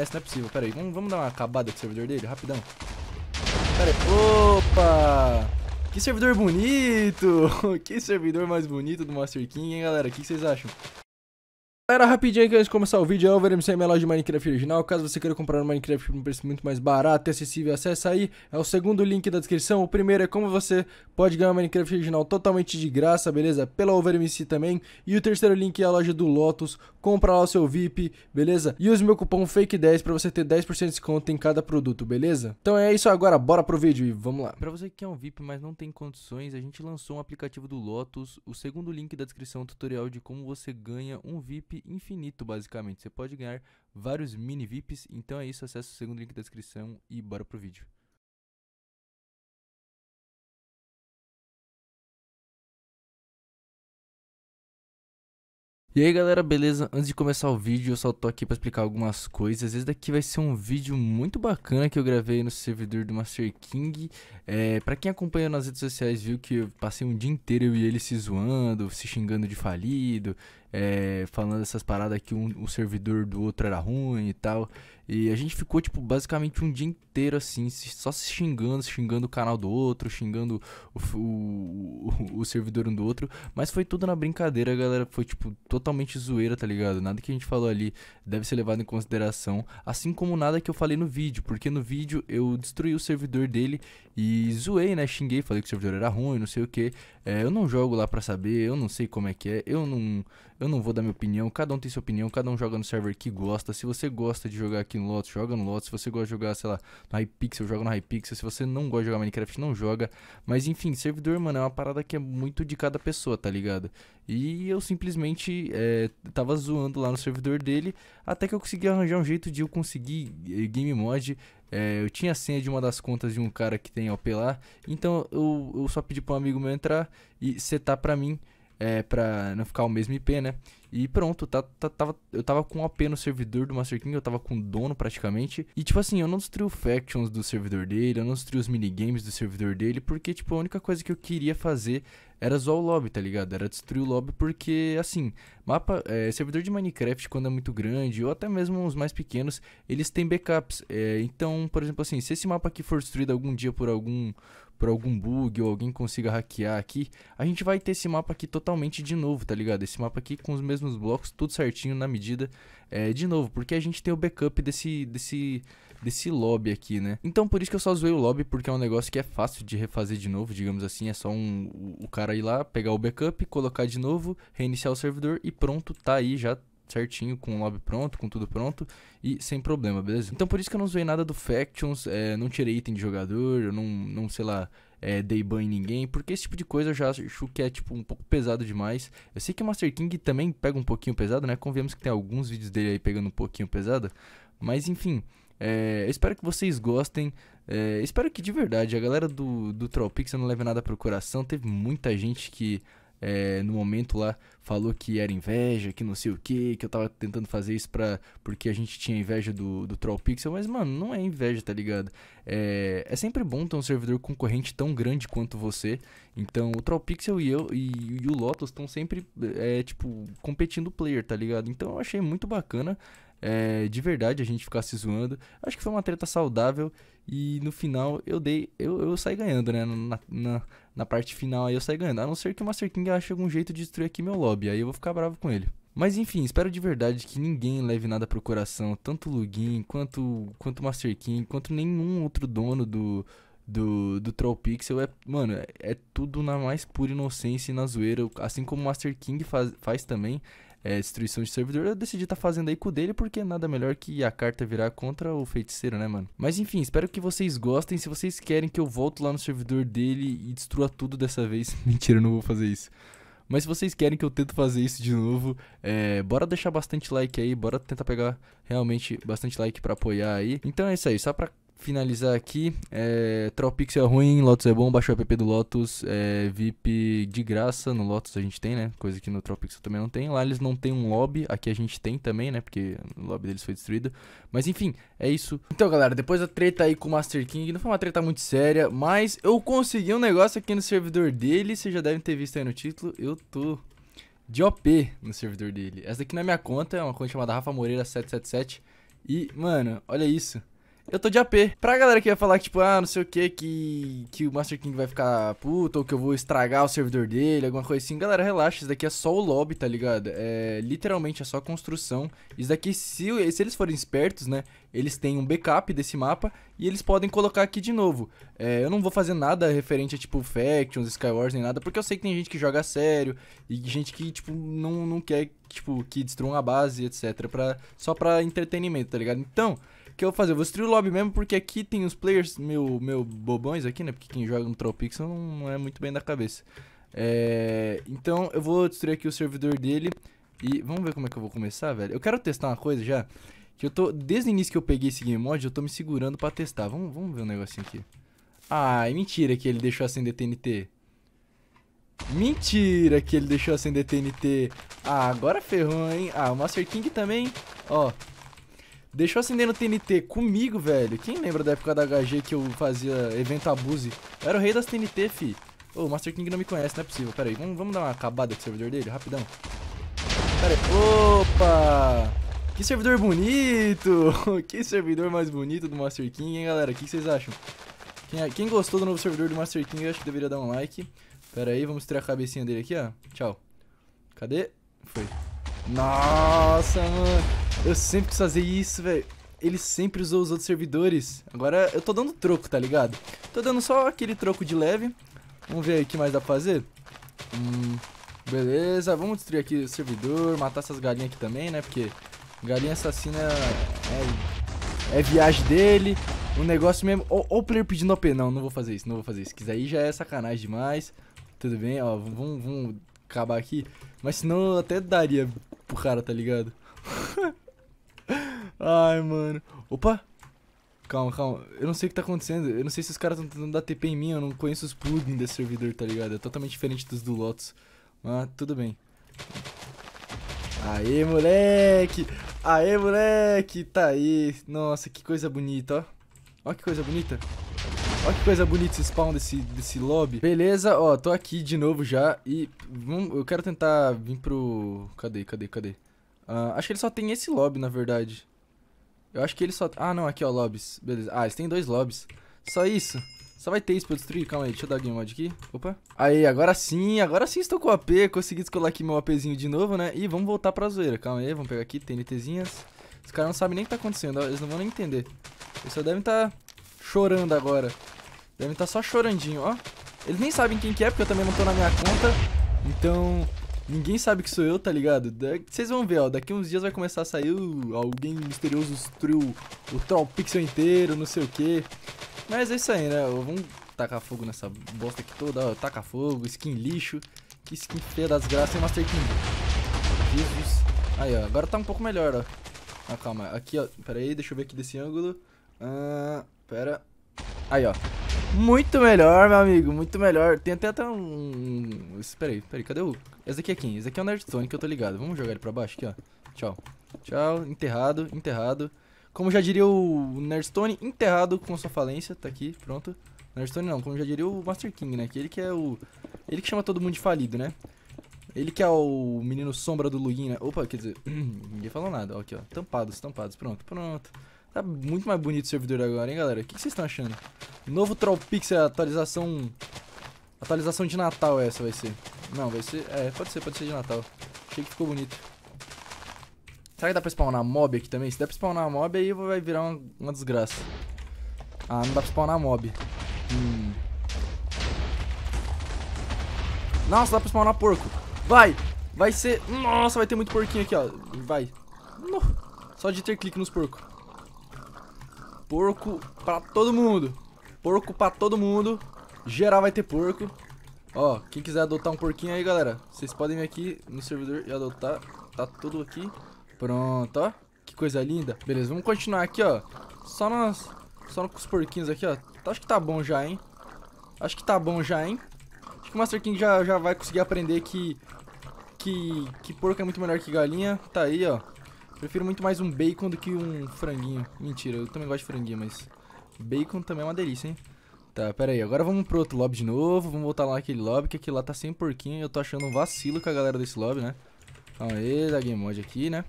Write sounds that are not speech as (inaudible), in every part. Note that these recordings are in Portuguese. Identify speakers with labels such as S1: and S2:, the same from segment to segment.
S1: Essa não é possível, pera aí. Vamos, vamos dar uma acabada com o servidor dele, rapidão. Pera aí. Opa! Que servidor bonito! (laughs) que servidor mais bonito do Master King, hein, galera? O que vocês acham? Galera, rapidinho aqui antes de começar o vídeo, é veremos se é minha loja de Minecraft original. Caso você queira comprar um Minecraft por um preço muito mais barato e acessível, acessa aí. É o segundo link da descrição. O primeiro é como você pode ganhar um Minecraft original totalmente de graça, beleza? Pela OverMC também. E o terceiro link é a loja do Lotus. Compra lá o seu VIP, beleza? E use meu cupom FAKE10 para você ter 10% de desconto em cada produto, beleza? Então é isso agora, bora pro vídeo e vamos lá. Para você que é um VIP, mas não tem condições, a gente lançou um aplicativo do Lotus. O segundo link da descrição é um tutorial de como você ganha um VIP infinito, basicamente. Você pode ganhar vários mini VIPs. Então é isso, acessa o segundo link da descrição e bora pro vídeo. E aí galera, beleza? Antes de começar o vídeo, eu só tô aqui pra explicar algumas coisas. Esse daqui vai ser um vídeo muito bacana que eu gravei no servidor do Master King. É, pra quem acompanhou nas redes sociais viu que eu passei um dia inteiro eu e ele se zoando, se xingando de falido, é, falando essas paradas que um, servidor do outro era ruim e tal. E a gente ficou, tipo, basicamente um dia inteiro assim, só se xingando, xingando o canal do outro, xingando o, o, o servidor um do outro. Mas foi tudo na brincadeira, galera. Foi, tipo, totalmente zoeira, tá ligado? Nada que a gente falou ali deve ser levado em consideração. Assim como nada que eu falei no vídeo, porque no vídeo eu destruí o servidor dele e zoei, né? Xinguei, falei que o servidor era ruim, não sei o que. É, eu não jogo lá para saber, eu não sei como é que é, eu não, eu não vou dar minha opinião, cada um tem sua opinião, cada um joga no server que gosta. Se você gosta de jogar aqui no Lotus, joga no Lotus. Se você gosta de jogar, sei lá, no Hypixel, joga no Hypixel. Se você não gosta de jogar Minecraft, não joga. Mas enfim, servidor, mano, é uma parada que é muito de cada pessoa, tá ligado? E eu simplesmente é, tava zoando lá no servidor dele, até que eu consegui arranjar um jeito de eu conseguir eh, game mod. É, eu tinha a senha de uma das contas de um cara que tem OP lá, então eu, eu só pedi para um amigo meu entrar e setar para mim é, pra não ficar o mesmo IP, né? E pronto, tá, tá, tava, eu tava com AP no servidor do Master King, eu tava com dono praticamente. E tipo assim, eu não destruí o factions do servidor dele, eu não destruí os minigames do servidor dele, porque tipo, a única coisa que eu queria fazer era zoar o lobby, tá ligado? Era destruir o lobby porque, assim, mapa, é, servidor de Minecraft quando é muito grande, ou até mesmo os mais pequenos, eles têm backups. É, então, por exemplo assim, se esse mapa aqui for destruído algum dia por algum por algum bug ou alguém consiga hackear aqui, a gente vai ter esse mapa aqui totalmente de novo, tá ligado? Esse mapa aqui com os mesmos blocos, tudo certinho na medida é, de novo, porque a gente tem o backup desse, desse, desse lobby aqui, né? Então por isso que eu só zoei o lobby, porque é um negócio que é fácil de refazer de novo, digamos assim, é só um, o cara ir lá, pegar o backup, colocar de novo, reiniciar o servidor e pronto, tá aí já certinho, com o lobby pronto, com tudo pronto e sem problema, beleza? Então por isso que eu não usei nada do Factions, é, não tirei item de jogador, eu não, não sei lá, é, dei ban em ninguém, porque esse tipo de coisa eu já acho que é, tipo, um pouco pesado demais. Eu sei que o Master King também pega um pouquinho pesado, né? Convenhamos que tem alguns vídeos dele aí pegando um pouquinho pesado, mas enfim... É, eu espero que vocês gostem. É, espero que de verdade a galera do, do Trollpix não leve nada pro coração. Teve muita gente que é, no momento lá, falou que era inveja, que não sei o que, que eu tava tentando fazer isso pra, porque a gente tinha inveja do, do Troll Pixel, mas, mano, não é inveja, tá ligado? É, é sempre bom ter um servidor concorrente tão grande quanto você. Então, o Troll Pixel e eu e, e o Lotus estão sempre, é, tipo, competindo player, tá ligado? Então, eu achei muito bacana. É, de verdade a gente ficar se zoando. Acho que foi uma treta saudável e no final eu dei, eu, eu saí ganhando, né? Na, na, na parte final aí eu saio ganhando. A não ser que o Master King ache algum jeito de destruir aqui meu lobby, aí eu vou ficar bravo com ele. Mas enfim, espero de verdade que ninguém leve nada pro coração, tanto o Lugin, quanto, quanto o Master King, quanto nenhum outro dono do, do, do Troll Pixel. É, mano, é, é tudo na mais pura inocência e na zoeira, assim como o Master King faz, faz também é, destruição de servidor, eu decidi estar tá fazendo aí com o dele, porque nada melhor que a carta virar contra o feiticeiro, né, mano? Mas enfim, espero que vocês gostem. Se vocês querem que eu volte lá no servidor dele e destrua tudo dessa vez, (laughs) mentira, eu não vou fazer isso. Mas se vocês querem que eu tento fazer isso de novo, é, bora deixar bastante like aí, bora tentar pegar realmente bastante like para apoiar aí. Então é isso aí, só pra finalizar aqui, é, é ruim, Lotus é bom, baixou o app do Lotus, é, VIP de graça, no Lotus a gente tem, né? Coisa que no Tropix também não tem. Lá eles não tem um lobby, aqui a gente tem também, né? Porque o lobby deles foi destruído. Mas enfim, é isso. Então, galera, depois da treta aí com o Master King, não foi uma treta muito séria, mas eu consegui um negócio aqui no servidor dele, vocês já devem ter visto aí no título, eu tô de OP no servidor dele. Essa aqui não é minha conta, é uma conta chamada Rafa Moreira 777. E, mano, olha isso eu tô de AP. Pra galera que ia falar que, tipo, ah, não sei o que, que, que o Master King vai ficar puto, ou que eu vou estragar o servidor dele, alguma coisa assim. Galera, relaxa, isso daqui é só o lobby, tá ligado? É, literalmente, é só construção. Isso daqui, se, se eles forem espertos, né, eles têm um backup desse mapa e eles podem colocar aqui de novo. É, eu não vou fazer nada referente a, tipo, Factions, Skywars, nem nada, porque eu sei que tem gente que joga sério e gente que, tipo, não, não quer, tipo, que destruam a base, etc, pra, só pra entretenimento, tá ligado? Então que eu vou fazer? Eu vou destruir o lobby mesmo, porque aqui tem os players meu, meu bobões aqui, né? Porque quem joga no Trollpixel não é muito bem da cabeça. É, então eu vou destruir aqui o servidor dele e vamos ver como é que eu vou começar, velho. Eu quero testar uma coisa já, que eu tô, desde o início que eu peguei esse game mod, eu tô me segurando pra testar. Vamos, vamos ver um negocinho aqui. Ai, ah, mentira que ele deixou acender TNT. Mentira que ele deixou acender TNT. Ah, agora ferrou, hein? Ah, o Master King também, ó, Deixou acendendo TNT comigo, velho. Quem lembra da época da HG que eu fazia evento abuse? Eu era o rei das TNT, fi. Ô, oh, o Master King não me conhece, não é possível. Pera aí, vamos, vamos dar uma acabada com o servidor dele, rapidão. Pera aí. Opa! Que servidor bonito! (laughs) que servidor mais bonito do Master King, hein, galera? O que vocês acham? Quem, é, quem, gostou do novo servidor do Master King, eu acho que deveria dar um like. Pera aí, vamos tirar a cabecinha dele aqui, ó. Tchau. Cadê? Foi. Nossa, mano. Eu sempre quis fazer isso, velho. Ele sempre usou os outros servidores. Agora eu tô dando troco, tá ligado? Tô dando só aquele troco de leve. Vamos ver aí o que mais dá pra fazer. Hum, beleza, vamos destruir aqui o servidor, matar essas galinhas aqui também, né? Porque galinha assassina é, é viagem dele. O um negócio mesmo... Ou o player pedindo OP. Não, não vou fazer isso, não vou fazer isso. Que aí já é sacanagem demais. Tudo bem, ó, vamos, vamos acabar aqui. Mas senão eu até daria pro cara, tá ligado? Ai, mano. Opa! Calma, calma. Eu não sei o que tá acontecendo. Eu não sei se os caras estão tentando dar TP em mim. Eu não conheço os plugins desse servidor, tá ligado? É totalmente diferente dos do Lotus. Mas tudo bem. Aê, moleque! Aê, moleque! Tá aí. Nossa, que coisa bonita, ó. Ó que coisa bonita. Olha que coisa bonita esse spawn desse, desse lobby. Beleza, ó, tô aqui de novo já e eu quero tentar vir pro... Cadê, cadê, cadê? Uh, acho que ele só tem esse lobby, na verdade. Eu acho que ele só... Ah, não, aqui, ó, lobbies. Beleza. Ah, eles têm dois lobbies. Só isso. Só vai ter isso pra eu destruir? Calma aí, deixa eu dar game mod aqui. Opa. Aí, agora sim, agora sim estou com o AP. Consegui descolar aqui meu APzinho de novo, né? E vamos voltar pra zoeira. Calma aí, vamos pegar aqui TNTzinhas. Os caras não sabem nem o que tá acontecendo, eles não vão nem entender. Eles só devem estar tá chorando agora. Devem estar tá só chorandinho, ó. Eles nem sabem quem que é, porque eu também não tô na minha conta. Então, Ninguém sabe que sou eu, tá ligado? Vocês vão ver, ó. Daqui uns dias vai começar a sair alguém misterioso destruiu o Troll Pixel inteiro, não sei o que. Mas é isso aí, né? Vamos tacar fogo nessa bosta aqui toda, ó. Taca fogo, skin lixo. Que skin feia das graças, hein, Master King? Jesus. Aí, ó. Agora tá um pouco melhor, ó. Ah, calma. Aqui, ó. Pera aí, deixa eu ver aqui desse ângulo. Ah, pera. Aí, ó. Muito melhor, meu amigo, muito melhor. Tem até, até um... Espera aí, aí, cadê o... Esse aqui é quem? Esse aqui é o Nerdstone que eu tô ligado. Vamos jogar ele pra baixo aqui, ó. Tchau. Tchau, enterrado, enterrado. Como já diria o Nerdstone, enterrado com sua falência. Tá aqui, pronto. Nerdstone não, como já diria o Master King, né? Que ele que é o... Ele que chama todo mundo de falido, né? Ele que é o menino sombra do lugin né? Opa, quer dizer, (clears throat) ninguém falou nada. Ó, aqui, ó. Tampados, tampados. Pronto, pronto. Tá muito mais bonito o servidor agora, hein, galera? O que, vocês estão achando? Novo Troll Pixel, é atualização... Atualização de Natal essa vai ser. Não, vai ser... É, pode ser, pode ser de Natal. Achei que ficou bonito. Será que dá pra spawnar mob aqui também? Se der pra spawnar mob, aí vai virar uma, uma desgraça. Ah, não dá pra spawnar mob. Hum. Nossa, dá pra spawnar porco. Vai! Vai ser... Nossa, vai ter muito porquinho aqui, ó. Vai. Só de ter clique nos porcos porco pra todo mundo. Porco pra todo mundo. Geral vai ter porco. Ó, quem quiser adotar um porquinho aí, galera, vocês podem vir aqui no servidor e adotar. Tá tudo aqui. Pronto, ó. Que coisa linda. Beleza, vamos continuar aqui, ó. Só nós... Só com os porquinhos aqui, ó. Acho que tá bom já, hein? Acho que tá bom já, hein? Acho que o Master King já, já vai conseguir aprender que, que... Que porco é muito melhor que galinha. Tá aí, ó. Prefiro muito mais um bacon do que um franguinho. Mentira, eu também gosto de franguinho, mas... Bacon também é uma delícia, hein? Tá, pera aí. Agora vamos pro outro lobby de novo. Vamos voltar lá naquele lobby, que aquele lá tá sem porquinho. eu tô achando um vacilo com a galera desse lobby, né? Aê, da Game Mod aqui, né?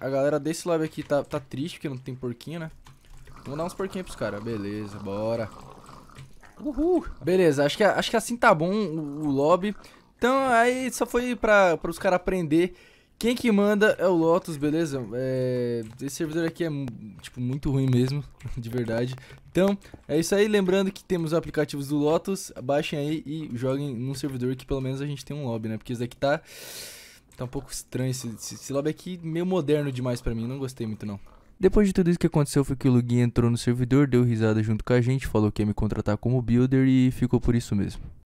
S1: A galera desse lobby aqui tá, tá triste porque não tem porquinho, né? Então vamos dar uns porquinhos pros caras. Beleza, bora. Uhul. Beleza, acho que, acho que assim tá bom o, o lobby. Então aí só foi pra, os caras aprender quem que manda é o Lotus, beleza? É, esse servidor aqui é, tipo, muito ruim mesmo, (laughs) de verdade. Então, é isso aí. Lembrando que temos aplicativos do Lotus. Baixem aí e joguem num servidor que pelo menos a gente tem um lobby, né? Porque isso daqui tá... Tá um pouco estranho. Esse, esse lobby aqui meio moderno demais pra mim. Não gostei muito, não. Depois de tudo isso que aconteceu, foi que o Luigi entrou no servidor, deu risada junto com a gente, falou que ia me contratar como builder e ficou por isso mesmo.